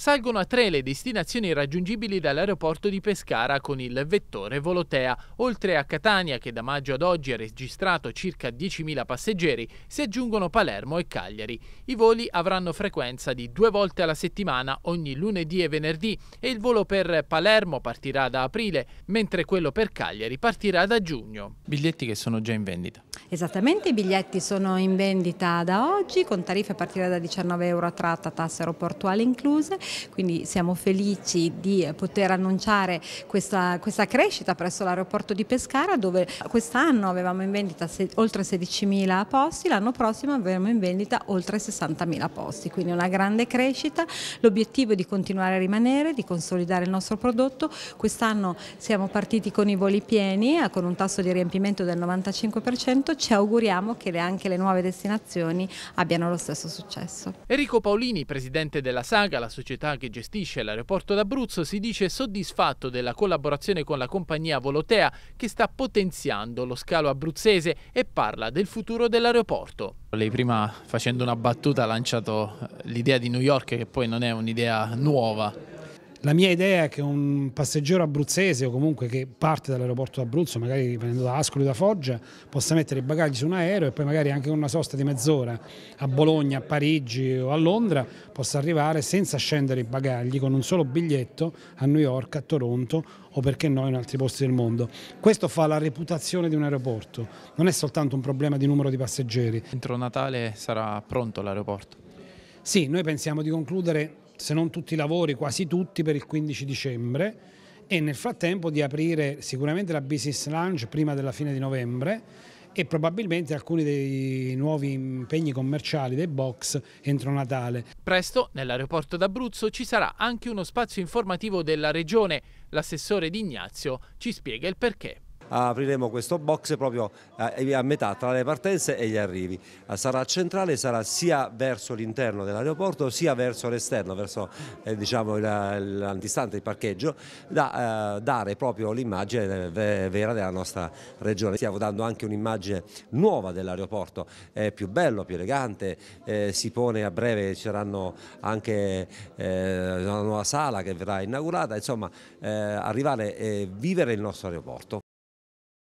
salgono a tre le destinazioni raggiungibili dall'aeroporto di Pescara con il vettore Volotea. Oltre a Catania, che da maggio ad oggi ha registrato circa 10.000 passeggeri, si aggiungono Palermo e Cagliari. I voli avranno frequenza di due volte alla settimana, ogni lunedì e venerdì, e il volo per Palermo partirà da aprile, mentre quello per Cagliari partirà da giugno. Biglietti che sono già in vendita. Esattamente, i biglietti sono in vendita da oggi, con tariffe a partire da 19 euro a tratta, tasse aeroportuali incluse quindi siamo felici di poter annunciare questa, questa crescita presso l'aeroporto di Pescara dove quest'anno avevamo in vendita oltre 16.000 posti, l'anno prossimo avremo in vendita oltre 60.000 posti, quindi una grande crescita, l'obiettivo è di continuare a rimanere, di consolidare il nostro prodotto, quest'anno siamo partiti con i voli pieni, eh, con un tasso di riempimento del 95%, ci auguriamo che anche le nuove destinazioni abbiano lo stesso successo. Enrico Paolini, presidente della Saga, la società società che gestisce l'aeroporto d'Abruzzo, si dice soddisfatto della collaborazione con la compagnia Volotea che sta potenziando lo scalo abruzzese e parla del futuro dell'aeroporto. Lei prima facendo una battuta ha lanciato l'idea di New York che poi non è un'idea nuova, la mia idea è che un passeggero abruzzese o comunque che parte dall'aeroporto d'Abruzzo, magari venendo da Ascoli o da Foggia, possa mettere i bagagli su un aereo e poi magari anche con una sosta di mezz'ora a Bologna, a Parigi o a Londra possa arrivare senza scendere i bagagli con un solo biglietto a New York, a Toronto o perché no in altri posti del mondo. Questo fa la reputazione di un aeroporto, non è soltanto un problema di numero di passeggeri. Entro Natale sarà pronto l'aeroporto? Sì, noi pensiamo di concludere se non tutti i lavori, quasi tutti per il 15 dicembre e nel frattempo di aprire sicuramente la business lunch prima della fine di novembre e probabilmente alcuni dei nuovi impegni commerciali dei box entro Natale. Presto nell'aeroporto d'Abruzzo ci sarà anche uno spazio informativo della regione. L'assessore Di Ignazio ci spiega il perché apriremo questo box proprio eh, a metà tra le partenze e gli arrivi. Sarà centrale, sarà sia verso l'interno dell'aeroporto sia verso l'esterno, verso eh, diciamo, l'antistante, il parcheggio, da eh, dare proprio l'immagine eh, vera della nostra regione. Stiamo dando anche un'immagine nuova dell'aeroporto, è più bello, più elegante, eh, si pone a breve, ci saranno anche eh, una nuova sala che verrà inaugurata, insomma arrivare e vivere il nostro aeroporto.